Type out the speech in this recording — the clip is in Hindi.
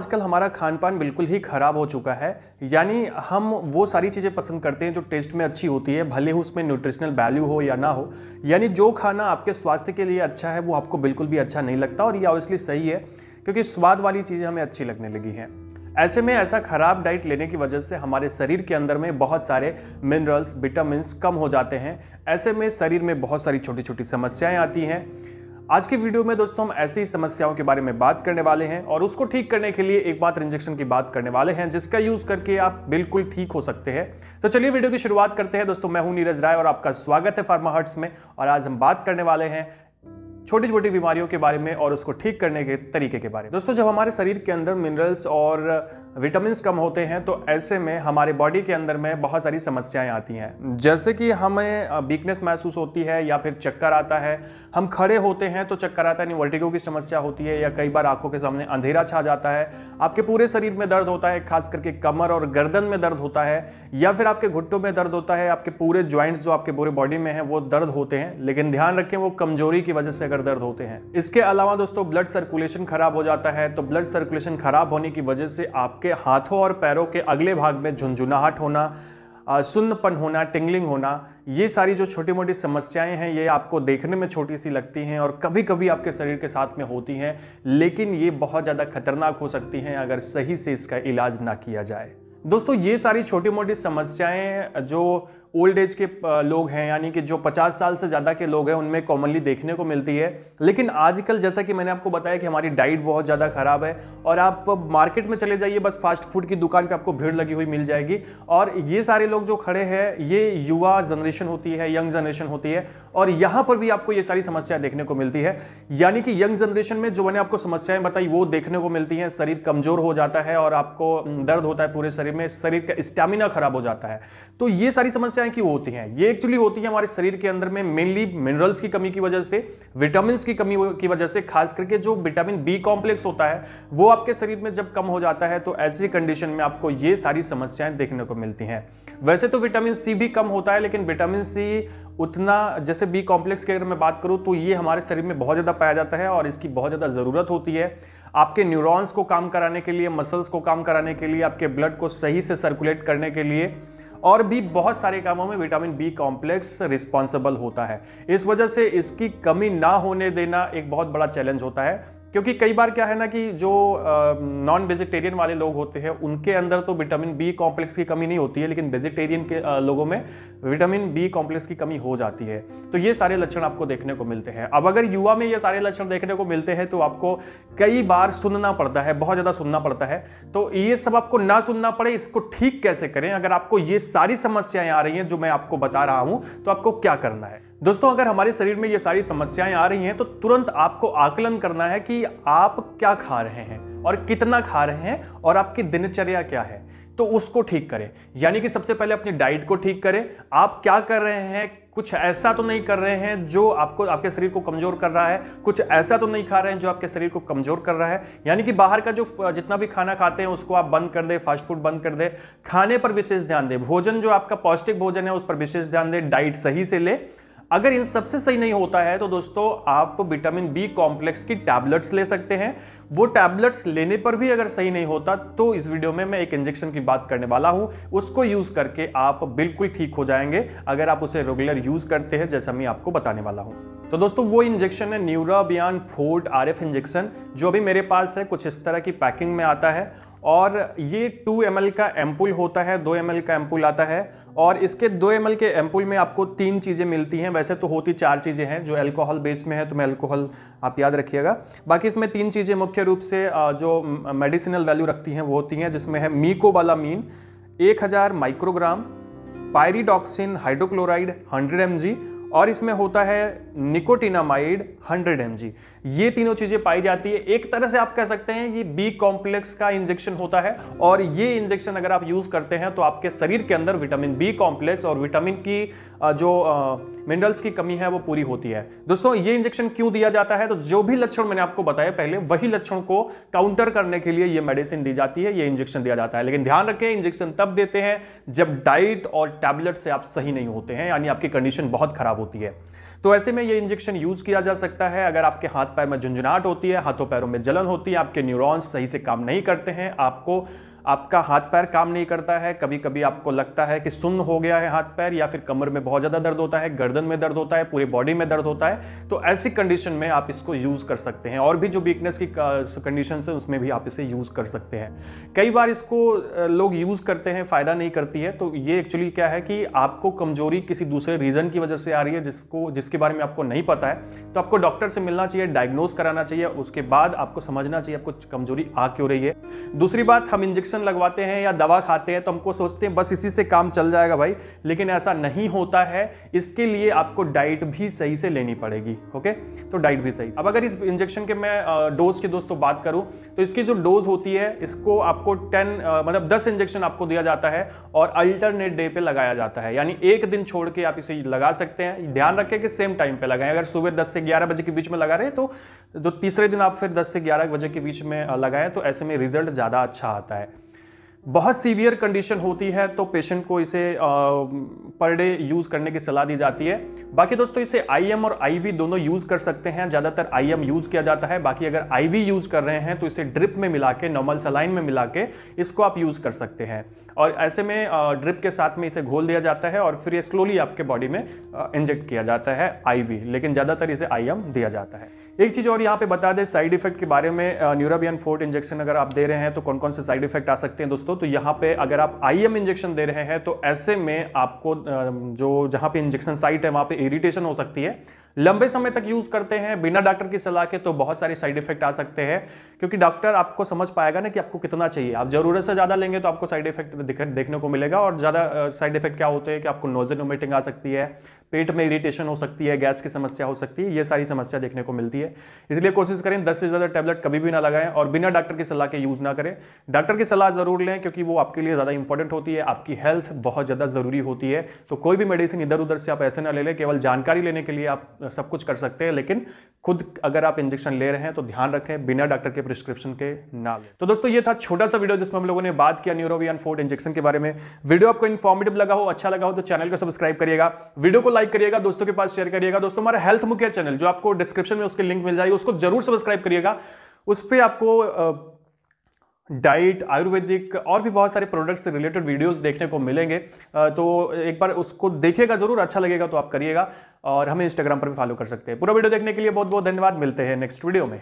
आजकल हमारा खान पान बिल्कुल ही ख़राब हो चुका है यानी हम वो सारी चीज़ें पसंद करते हैं जो टेस्ट में अच्छी होती है भले ही उसमें न्यूट्रिशनल वैल्यू हो या ना हो यानी जो खाना आपके स्वास्थ्य के लिए अच्छा है वो आपको बिल्कुल भी अच्छा नहीं लगता और ये ऑब्वियसली सही है क्योंकि स्वाद वाली चीज़ें हमें अच्छी लगने लगी हैं ऐसे में ऐसा खराब डाइट लेने की वजह से हमारे शरीर के अंदर में बहुत सारे मिनरल्स विटामिन कम हो जाते हैं ऐसे में शरीर में बहुत सारी छोटी छोटी समस्याएं आती हैं आज के वीडियो में दोस्तों हम ऐसी समस्याओं के बारे में बात करने वाले हैं और उसको ठीक करने के लिए एक बात इंजेक्शन की बात करने वाले हैं जिसका यूज करके आप बिल्कुल ठीक हो सकते हैं तो चलिए वीडियो की शुरुआत करते हैं दोस्तों मैं हूं नीरज राय और आपका स्वागत है फार्मा हर्ट्स में और आज हम बात करने वाले हैं छोटी छोटी बीमारियों के बारे में और उसको ठीक करने के तरीके के बारे में दोस्तों जब हमारे शरीर के अंदर मिनरल्स और विटामिन कम होते हैं तो ऐसे में हमारे बॉडी के अंदर में बहुत सारी समस्याएं आती हैं जैसे कि हमें वीकनेस महसूस होती है या फिर चक्कर आता है हम खड़े होते हैं तो चक्कर आता है वर्टिगो की समस्या होती है या कई बार आंखों के सामने अंधेरा छा जाता है आपके पूरे शरीर में दर्द होता है खास करके कमर और गर्दन में दर्द होता है या फिर आपके घुट्टों में दर्द होता है आपके पूरे ज्वाइंट्स जो आपके पूरे बॉडी में है वो दर्द होते हैं लेकिन ध्यान रखें वो कमजोरी की वजह से अगर दर्द होते हैं इसके अलावा दोस्तों ब्लड सर्कुलेशन खराब हो जाता है तो ब्लड सर्कुलेशन खराब होने की वजह से आपके हाथों और पैरों के अगले भाग में झुंझुनाहट होना सुन्नपन होना टिंगलिंग होना ये सारी जो छोटी मोटी समस्याएं हैं ये आपको देखने में छोटी सी लगती हैं और कभी कभी आपके शरीर के साथ में होती हैं लेकिन ये बहुत ज़्यादा खतरनाक हो सकती हैं अगर सही से इसका इलाज ना किया जाए दोस्तों ये सारी छोटी मोटी समस्याएं जो ओल्ड एज के लोग हैं यानी कि जो 50 साल से ज़्यादा के लोग हैं उनमें कॉमनली देखने को मिलती है लेकिन आजकल जैसा कि मैंने आपको बताया कि हमारी डाइट बहुत ज़्यादा ख़राब है और आप मार्केट में चले जाइए बस फास्ट फूड की दुकान पर आपको भीड़ लगी हुई मिल जाएगी और ये सारे लोग जो खड़े हैं ये युवा जनरेशन होती है यंग जनरेशन होती है और यहाँ पर भी आपको ये सारी समस्याएँ देखने को मिलती है यानी कि यंग जनरेशन में जो मैंने आपको समस्याएं बताई वो देखने को मिलती हैं शरीर कमजोर हो जाता है और आपको दर्द होता है पूरे शरीर में शरीर का स्टेमिना खराब हो जाता है तो ये सारी समस्या समस्याएं क्यों होती हैं ये एक्चुअली होती है हमारे शरीर के अंदर में मेनली मिनरल्स की कमी की वजह से विटामिन की कमी की वजह से खास करके जो विटामिन बी कॉम्प्लेक्स होता है वो आपके शरीर में जब कम हो जाता है तो ऐसी कंडीशन में आपको ये सारी समस्याएं देखने को मिलती हैं वैसे तो विटामिन सी भी कम होता है लेकिन विटामिन सी उतना जैसे बी कॉम्प्लेक्स की अगर मैं बात करूँ तो ये हमारे शरीर में बहुत ज़्यादा पाया जाता है और इसकी बहुत ज़्यादा ज़रूरत होती है आपके न्यूरॉन्स को काम कराने के लिए मसल्स को काम कराने के लिए आपके ब्लड को सही से सर्कुलेट करने के लिए और भी बहुत सारे कामों में विटामिन बी कॉम्प्लेक्स रिस्पॉन्सिबल होता है इस वजह से इसकी कमी ना होने देना एक बहुत बड़ा चैलेंज होता है क्योंकि कई बार क्या है ना कि जो नॉन वेजिटेरियन वाले लोग होते हैं उनके अंदर तो विटामिन बी कॉम्प्लेक्स की कमी नहीं होती है लेकिन वेजिटेरियन के आ, लोगों में विटामिन बी कॉम्प्लेक्स की कमी हो जाती है तो ये सारे लक्षण आपको देखने को मिलते हैं अब अगर युवा में ये सारे लक्षण देखने को मिलते हैं तो आपको कई बार सुनना पड़ता है बहुत ज़्यादा सुनना पड़ता है तो ये सब आपको ना सुनना पड़े इसको ठीक कैसे करें अगर आपको ये सारी समस्याएं आ रही हैं जो मैं आपको बता रहा हूँ तो आपको क्या करना है दोस्तों अगर हमारे शरीर में ये सारी समस्याएं आ रही हैं तो तुरंत आपको आकलन करना है कि आप क्या खा रहे हैं और कितना खा रहे हैं और आपकी दिनचर्या क्या है तो उसको ठीक करें यानी कि सबसे पहले अपनी डाइट को ठीक करें आप क्या कर रहे हैं कुछ ऐसा तो नहीं कर रहे हैं जो आपको आपके शरीर को कमजोर कर रहा है कुछ ऐसा तो नहीं खा रहे हैं जो आपके शरीर को कमजोर कर रहा है यानी कि बाहर का जो जितना भी खाना खाते हैं उसको आप बंद कर दें फास्ट फूड बंद कर दें खाने पर विशेष ध्यान दें भोजन जो आपका पौष्टिक भोजन है उस पर विशेष ध्यान दें डाइट सही से लें अगर इन सबसे सही नहीं होता है तो दोस्तों आप विटामिन बी कॉम्प्लेक्स की टैबलेट्स ले सकते हैं वो टैबलेट्स लेने पर भी अगर सही नहीं होता तो इस वीडियो में मैं एक इंजेक्शन की बात करने वाला हूँ उसको यूज़ करके आप बिल्कुल ठीक हो जाएंगे अगर आप उसे रेगुलर यूज़ करते हैं जैसा मैं आपको बताने वाला हूँ तो दोस्तों वो इंजेक्शन है न्यूराबियान फोर्ट आर इंजेक्शन जो अभी मेरे पास है कुछ इस तरह की पैकिंग में आता है और ये 2 एम का एम्पुल होता है 2 एम का एम्पुल आता है और इसके 2 एम के एम्पुल में आपको तीन चीज़ें मिलती हैं वैसे तो होती चार चीज़ें हैं जो अल्कोहल बेस में है तो मैं अल्कोहल आप याद रखिएगा बाकी इसमें तीन चीज़ें मुख्य रूप से जो मेडिसिनल वैल्यू रखती हैं वो होती हैं जिसमें है मीको वाला मीन एक microgram pyridoxine hydrochloride hundred M और इसमें होता है निकोटिनामाइड 100 एम ये तीनों चीज़ें पाई जाती है एक तरह से आप कह सकते हैं ये बी कॉम्प्लेक्स का इंजेक्शन होता है और ये इंजेक्शन अगर आप यूज़ करते हैं तो आपके शरीर के अंदर विटामिन बी कॉम्प्लेक्स और विटामिन की जो मिनरल्स की कमी है वो पूरी होती है दोस्तों ये इंजेक्शन क्यों दिया जाता है तो जो भी लक्षण मैंने आपको बताया पहले वही लक्षण को काउंटर करने के लिए ये मेडिसिन दी जाती है ये इंजेक्शन दिया जाता है लेकिन ध्यान रखें इंजेक्शन तब देते हैं जब डाइट और टैबलेट से आप सही नहीं होते हैं यानी आपकी कंडीशन बहुत खराब होती है तो ऐसे में ये इंजेक्शन यूज किया जा सकता है अगर आपके हाथ पैर में झुंझुनाहट होती है हाथों पैरों में जलन होती है आपके न्यूरॉन्स सही से काम नहीं करते हैं आपको आपका हाथ पैर काम नहीं करता है कभी कभी आपको लगता है कि सुन्न हो गया है हाथ पैर या फिर कमर में बहुत ज़्यादा दर्द होता है गर्दन में दर्द होता है पूरे बॉडी में दर्द होता है तो ऐसी कंडीशन में आप इसको यूज़ कर सकते हैं और भी जो वीकनेस की कंडीशन है उसमें भी आप इसे यूज़ कर सकते हैं कई बार इसको लोग यूज़ करते हैं फ़ायदा नहीं करती है तो ये एक्चुअली क्या है कि आपको कमजोरी किसी दूसरे रीज़न की वजह से आ रही है जिसको जिसके बारे में आपको नहीं पता है तो आपको डॉक्टर से मिलना चाहिए डायग्नोज कराना चाहिए उसके बाद आपको समझना चाहिए आपको कमजोरी आ क्यों रही है दूसरी बात हम इंजेक्शन इंजेक्शन लगवाते हैं या दवा खाते हैं तो हमको सोचते हैं बस इसी से काम चल जाएगा भाई लेकिन ऐसा नहीं होता है इसके लिए आपको डाइट भी सही से लेनी पड़ेगी ओके तो डाइट भी सही अब अगर इस इंजेक्शन के मैं डोज की दोस्तों बात करूँ तो इसकी जो डोज होती है इसको आपको टेन मतलब दस इंजेक्शन आपको दिया जाता है और अल्टरनेट डे पर लगाया जाता है यानी एक दिन छोड़ के आप इसे लगा सकते हैं ध्यान रखें कि सेम टाइम पर लगाएं अगर सुबह दस से ग्यारह बजे के बीच में लगा रहे तो जो तो तीसरे दिन आप फिर दस से ग्यारह बजे के बीच में लगाएं तो ऐसे में रिजल्ट ज़्यादा अच्छा आता है बहुत सीवियर कंडीशन होती है तो पेशेंट को इसे पर डे यूज़ करने की सलाह दी जाती है बाकी दोस्तों इसे आईएम और आईवी दोनों यूज़ कर सकते हैं ज़्यादातर आईएम यूज़ किया जाता है बाकी अगर आईवी यूज़ कर रहे हैं तो इसे ड्रिप में मिला के नॉर्मल सलाइन में मिला के इसको आप यूज़ कर सकते हैं और ऐसे में ड्रिप के साथ में इसे घोल दिया जाता है और फिर ये स्लोली आपके बॉडी में इंजेक्ट किया जाता है आई लेकिन ज़्यादातर इसे आई दिया जाता है एक चीज़ और यहाँ पे बता दें साइड इफेक्ट के बारे में न्यूराबियन फोर्ट इंजेक्शन अगर आप दे रहे हैं तो कौन कौन से साइड इफेक्ट आ सकते हैं दोस्तों तो यहाँ पे अगर आप आई इंजेक्शन दे रहे हैं तो ऐसे में आपको जो जहाँ पे इंजेक्शन साइट है वहाँ पे इरिटेशन हो सकती है लंबे समय तक यूज करते हैं बिना डॉक्टर की सलाह के तो बहुत सारे साइड इफेक्ट आ सकते हैं क्योंकि डॉक्टर आपको समझ पाएगा ना कि आपको कितना चाहिए आप जरूरत से ज्यादा लेंगे तो आपको साइड इफेक्ट देखने को मिलेगा और ज्यादा साइड इफेक्ट क्या होते हैं कि आपको नोजन वोमिटिंग आ सकती है पेट में इरिटेशन हो सकती है गैस की समस्या हो सकती है ये सारी समस्या देखने को मिलती है इसलिए कोशिश करें दस से ज्यादा टैबलेट कभी भी ना लगाएं और बिना डॉक्टर की सलाह के यूज ना करें डॉक्टर की सलाह जरूर लें क्योंकि वो आपके लिए ज्यादा इंपॉर्टेंट होती है आपकी हेल्थ बहुत ज्यादा जरूरी होती है तो कोई भी मेडिसिन इधर उधर से आप ऐसे ना ले लें केवल जानकारी लेने के लिए आप सब कुछ कर सकते हैं लेकिन खुद अगर आप इंजेक्शन ले रहे हैं तो ध्यान रखें बिना डॉक्टर के प्रिस्क्रिप्शन के ना लें तो दोस्तों ये था छोटा सा वीडियो जिसमें हम लोगों ने बात किया न्यूरोवियन फोर्ड इंजेक्शन के बारे में वीडियो आपको इन्फॉर्मेटिव लगा हो अच्छा लगा हो तो चैनल को सब्सक्राइब करिएगा वीडियो को लाइक करिएगा दोस्तों के पास शेयर करिएगा दोस्तों हमारा हेल्थ मुखिया चैनल जो आपको डिस्क्रिप्शन में उसके लिंक मिल जाएगी उसको जरूर सब्सक्राइब करिएगा उस पर आपको डाइट आयुर्वेदिक और भी बहुत सारे प्रोडक्ट्स से रिलेटेड वीडियोस देखने को मिलेंगे तो एक बार उसको देखिएगा जरूर अच्छा लगेगा तो आप करिएगा और हमें इंस्टाग्राम पर भी फॉलो कर सकते हैं पूरा वीडियो देखने के लिए बहुत बहुत धन्यवाद मिलते हैं नेक्स्ट वीडियो में